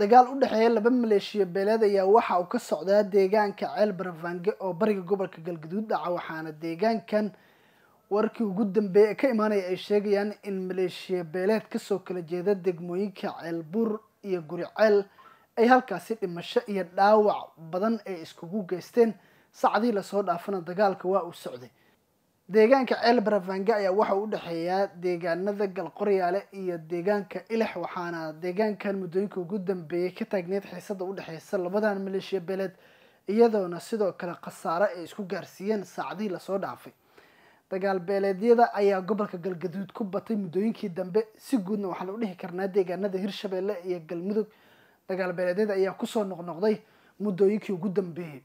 dagaal u dhexeeya laba maleeshiya beeleed ayaa waxa uu ka socdaa deegaanka ceel barafange oo bariga gobolka galgaduud dhaca waxaana deegaankan warkii ugu dambeeyay ee ka imaanaya ay sheegayaan in maleeshiya beeleed kasoo kala jeeda degmooyinka ceel buur iyo guri ceel ay halkaasi dhimasho iyo dhaawac badan ay iskugu geysteen saacadii lasoo dhaafana dagaalka waa uu socday deegaanka ceelbaravanga ayaa waxa u dhexeeya deegaanada galqoryaale iyo deegaanka ilex waxaana deegaankan muddooyinka ugu dambeeyey ka taagneed xiisada u dhexeysa labadan maleeshiya beeleed iyadoona sidoo kale khasaare ay isku gaarsiiyeen saacadihii lasoo dhaafay dagaal beeleedyada ayaa gobolka galgaduud ku batay muddooyinkii dambe si guudna waxaan u dhihi karnaa deegaanada hirshabeelle iyo galmudug dagaal beeleedyada ayaa kusoo noqnoqday muddooyinkii ugu dambeeyey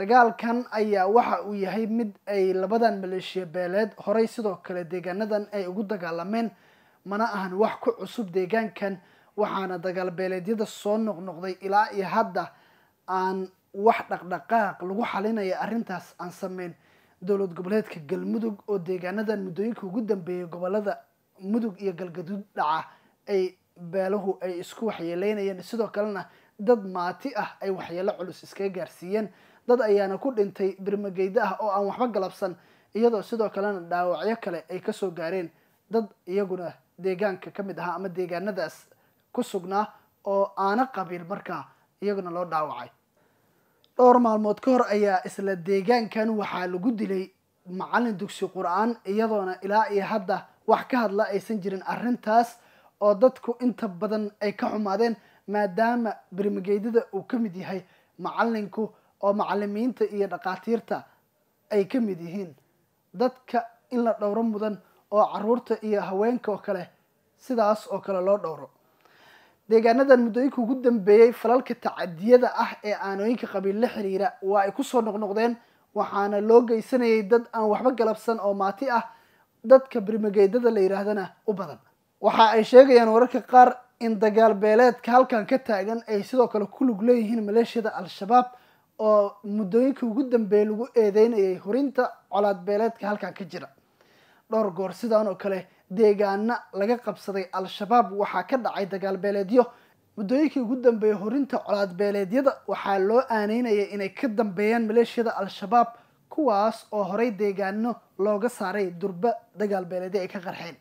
dagaalkan ayaa waxa uu yahay mid ay labadan maleeshiya beeleed horey sidoo kale deegaanadan ay ugu dagaalameen mana ahan wax ku cusub deegaankan waxaana dagaal beeleedyada soo noqnoqday ilaa iyo hadda aan wax dhaqdhaqaaq lagu xalinaya arrintaas aan sameyn dowlad goboleedka galmudug oo deegaanadan muddooyinka ugu dambeeyay gobolada mudug iyo galgaduud dhaca ay beelahu ay isku waxyeeleynayeen sidoo kalena dad maati ah ay waxyeelo culus iskaga gaarsiiyeen dad ayaana ku dhintay birmageyda ah oo aan waxba galabsan iyadoo sidoo kalena dhaawacyo kale ay kasoo gaareen dad iyaguna deegaanka ka mid ahaa ama deegaanadaas ku sugnaa oo aana qabiil markaa iyaguna loo dhaawacay dhowr maalmood ka hor ayaa isla deegaankan waxaa lagu dilay macalin dugsi qur-aan iyadoona ilaa iyo hadda wax ka hadla aysan jirin arrintaas oo dadku inta badan ay ka xumaadeen maadaama birmageydada uu ka mid yahay macalinku oo macalimiinta iyo dhaqaatiirta ay ka mid yihiin dadka in la dhowro mudan oo caruurta iyo haweenka oo kale sidaas oo kale loo dhowro deegaanadan muddooyinka ugu dambeeyey falalka tacadiyada ah ee aanooyinka qabiil la xiriira waa ay kusoo noqnoqdeen waxaana loo geysanayay dad aan waxba galabsan oo maati ah dadka berimageydada la yidhaahdana u badan waxa ay sheegayaan wararka qaar in dagaal beeleedka halkan ka taagan ay sidoo kale ku lug leeyihiin maleeshiyada al-shabaab oo muddooyinkii ugu dambeeyay lagu eedeynayay hurinta colaadbeeleedka halkan ka jira dhowr goor sidaan oo kale deegaana laga qabsaday al-shabaab waxaa ka dhacay dagaal beeleedyo muddooyinkii ugu dambeeyey hurinta colaadbeeleedyada waxaa loo aaneynayay inay ka dambeeyaan maleeshiyada al-shabaab kuwaas oo horay deegaano looga saaray durba dagaal dagaalbeeleedyo ay ka qarxeen